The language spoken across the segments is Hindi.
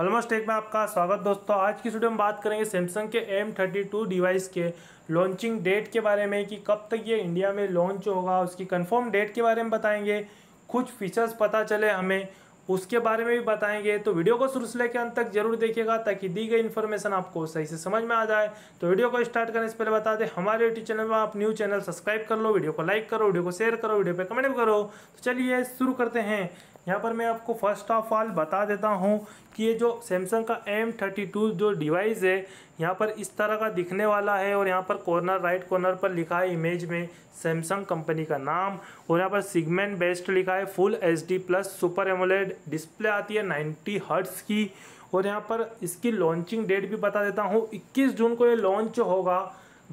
ऑलमोस्ट टेक में आपका स्वागत दोस्तों आज की वीडियो में बात करेंगे सैमसंग के एम थर्टी टू डिवाइस के लॉन्चिंग डेट के बारे में कि कब तक ये इंडिया में लॉन्च होगा उसकी कंफर्म डेट के बारे में बताएंगे कुछ फीचर्स पता चले हमें उसके बारे में भी बताएंगे तो वीडियो को शुरू से लेकर अंत तक जरूर देखिएगा ताकि दी गई इन्फॉर्मेशन आपको सही से समझ में आ जाए तो वीडियो को स्टार्ट करने से पहले बता दें हमारे यूट्यूब चैनल में आप न्यू चैनल सब्सक्राइब कर लो वीडियो को लाइक करो वीडियो को शेयर करो वीडियो पर कमेंट करो तो चलिए शुरू करते हैं यहाँ पर मैं आपको फर्स्ट ऑफ ऑल बता देता हूँ कि ये जो सैमसंग का एम थर्टी टू जो डिवाइस है यहाँ पर इस तरह का दिखने वाला है और यहाँ पर कॉर्नर राइट कॉर्नर पर लिखा है इमेज में सैमसंग कंपनी का नाम और यहाँ पर सिगमेंट बेस्ट लिखा है full H D plus super AMOLED display आती है नाइन्टी हर्ट्स की और यहाँ पर इसकी लॉन्चिंग डेट भी बता देता हूँ इक्कीस जून को ये लॉन्च होगा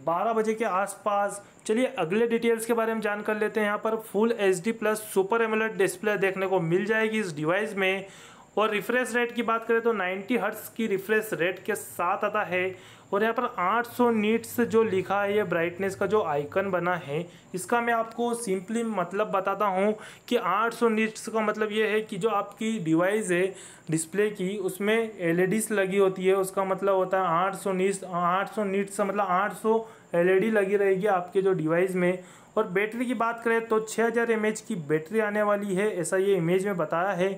12 बजे के आसपास चलिए अगले डिटेल्स के बारे में जान कर लेते हैं यहाँ पर full H D plus super AMOLED display देखने को मिल जाएगी इस डिवाइस में और रिफ्रेश रेट की बात करें तो 90 हर्ट्ज की रिफ्रेश रेट के साथ आता है और यहाँ पर 800 नीट्स जो लिखा है ये ब्राइटनेस का जो आइकन बना है इसका मैं आपको सिंपली मतलब बताता हूँ कि 800 नीट्स का मतलब ये है कि जो आपकी डिवाइस है डिस्प्ले की उसमें एल लगी होती है उसका मतलब होता है 800 नीट्स सौ नीट्स मतलब 800 सौ लगी रहेगी आपके जो डिवाइस में और बैटरी की बात करें तो 6000 हज़ार की बैटरी आने वाली है ऐसा ये इमेज में बताया है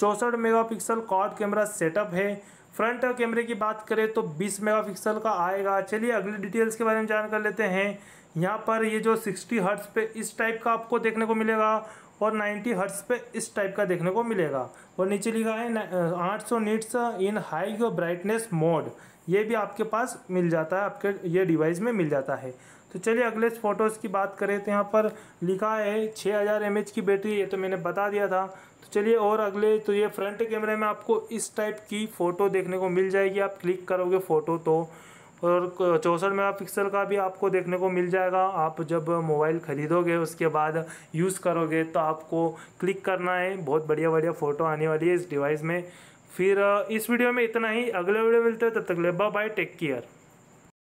चौंसठ मेगापिक्सल कॉड कैमरा सेटअप है फ्रंट कैमरे की बात करें तो 20 मेगापिक्सल का आएगा चलिए अगले डिटेल्स के बारे में जान कर लेते हैं यहाँ पर ये जो 60 हर्ट्स पे इस टाइप का आपको देखने को मिलेगा और 90 हर्ट्स पे इस टाइप का देखने को मिलेगा और नीचे लिखा है 800 सौ nits in high brightness mode ये भी आपके पास मिल जाता है आपके ये डिवाइस में मिल जाता है तो चलिए अगले फ़ोटोज़ की बात करें तो यहाँ पर लिखा है छः हज़ार की बैटरी ये तो मैंने बता दिया था चलिए और अगले तो ये फ्रंट कैमरे में आपको इस टाइप की फ़ोटो देखने को मिल जाएगी आप क्लिक करोगे फ़ोटो तो और चौंसठ मेगा पिक्सल का भी आपको देखने को मिल जाएगा आप जब मोबाइल ख़रीदोगे उसके बाद यूज़ करोगे तो आपको क्लिक करना है बहुत बढ़िया बढ़िया फ़ोटो आने वाली है इस डिवाइस में फिर इस वीडियो में इतना ही अगले वीडियो मिलते हैं तब तक ले बाय टेक केयर